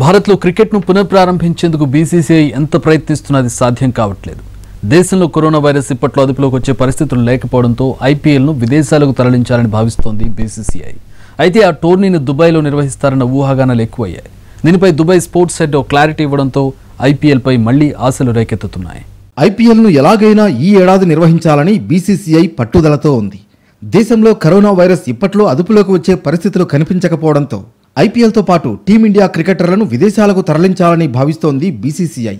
భారత్లో క్రికెట్ను పునఃప్రారంభించేందుకు బీసీసీఐ ఎంత ప్రయత్నిస్తున్నది సాధ్యం కావట్లేదు దేశంలో కరోనా వైరస్ ఇప్పట్లో అదుపులోకి వచ్చే పరిస్థితులు లేకపోవడంతో ఐపీఎల్ను విదేశాలకు తరలించాలని భావిస్తోంది బీసీసీఐ అయితే ఆ టోర్నీని దుబాయ్లో నిర్వహిస్తారన్న ఊహాగానాలు ఎక్కువయ్యాయి దీనిపై దుబాయ్ స్పోర్ట్స్ హెడ్ క్లారిటీ ఇవ్వడంతో ఐపీఎల్పై మళ్లీ ఆశలు రేకెత్తుతున్నాయి ఐపీఎల్ను ఎలాగైనా ఈ ఏడాది నిర్వహించాలని బీసీసీఐ పట్టుదలతో ఉంది దేశంలో కరోనా వైరస్ ఇప్పట్లో అదుపులోకి వచ్చే పరిస్థితులు కనిపించకపోవడంతో ఐపీఎల్తో పాటు టీమిండియా క్రికెటర్లను విదేశాలకు తరలించాలని భావిస్తోంది బీసీసీఐ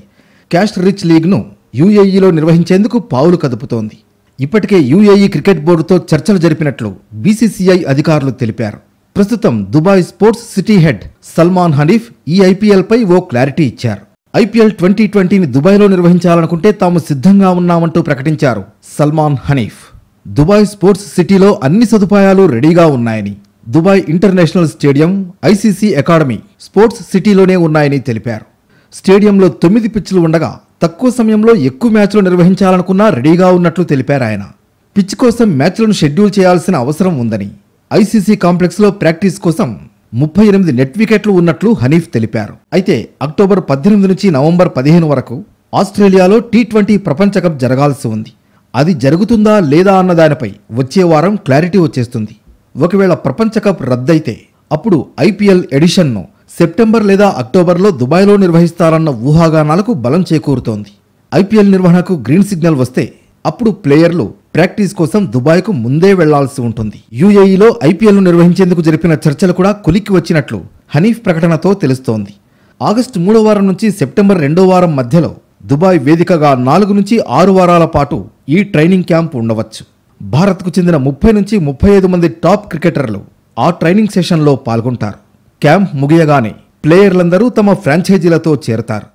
క్యాష్ రిచ్ లీగ్ను యూఏఈలో నిర్వహించేందుకు పావులు కదుపుతోంది ఇప్పటికే యూఏఈ క్రికెట్ బోర్డుతో చర్చలు జరిపినట్లు బీసీసీఐ అధికారులు తెలిపారు ప్రస్తుతం Dubai sports city head Salman Hanif ఈ ఐపీఎల్పై ఓ క్లారిటీ ఇచ్చారు ఐపీఎల్ ట్వంటీ ట్వంటీని దుబాయ్లో నిర్వహించాలనుకుంటే తాము సిద్ధంగా ఉన్నామంటూ ప్రకటించారు సల్మాన్ హనీఫ్ దుబాయ్ స్పోర్ట్స్ సిటీలో అన్ని సదుపాయాలు రెడీగా ఉన్నాయని Dubai International Stadium ICC Academy Sports సిటీలోనే ఉన్నాయని తెలిపారు స్టేడియంలో తొమ్మిది పిచ్లు ఉండగా తక్కువ సమయంలో ఎక్కువ మ్యాచ్లు నిర్వహించాలనుకున్నా రెడీగా ఉన్నట్లు తెలిపారు ఆయన పిచ్ కోసం మ్యాచ్లను షెడ్యూల్ చేయాల్సిన అవసరం ఉందని ఐసీసీ కాంప్లెక్స్లో ప్రాక్టీస్ కోసం ముప్పై ఎనిమిది నెట్ వికెట్లు ఉన్నట్లు హనీఫ్ తెలిపారు అయితే అక్టోబర్ పద్దెనిమిది నుంచి నవంబర్ పదిహేను వరకు ఆస్ట్రేలియాలో టీ ట్వంటీ ప్రపంచ కప్ జరగాల్సి ఉంది అది జరుగుతుందా లేదా అన్న దానిపై వచ్చే వారం క్లారిటీ వచ్చేస్తుంది ఒకవేళ ప్రపంచ కప్ రద్దయితే అప్పుడు ఐపీఎల్ ఎడిషన్ను సెప్టెంబర్ లేదా అక్టోబర్లో దుబాయ్లో నిర్వహిస్తారన్న ఊహాగానాలకు బలం చేకూరుతోంది ఐపీఎల్ నిర్వహణకు గ్రీన్ సిగ్నల్ వస్తే అప్పుడు ప్లేయర్లు ప్రాక్టీస్ కోసం దుబాయ్కు ముందే వెళ్లాల్సి ఉంటుంది యూఏఈలో ఐపీఎల్ను నిర్వహించేందుకు జరిపిన చర్చలు కూడా కొలిక్కి వచ్చినట్లు హనీఫ్ ప్రకటనతో తెలుస్తోంది ఆగస్టు మూడో వారం నుంచి సెప్టెంబర్ రెండో వారం మధ్యలో దుబాయ్ వేదికగా నాలుగు నుంచి ఆరు వారాల పాటు ఈ ట్రైనింగ్ క్యాంప్ ఉండవచ్చు భారత్కు చెందిన ముప్పై నుంచి ముప్పై ఐదు మంది టాప్ క్రికెటర్లు ఆ ట్రైనింగ్ సెషన్లో పాల్గొంటారు క్యాంప్ ముగియగానే ప్లేయర్లందరూ తమ ఫ్రాంచైజీలతో చేరతారు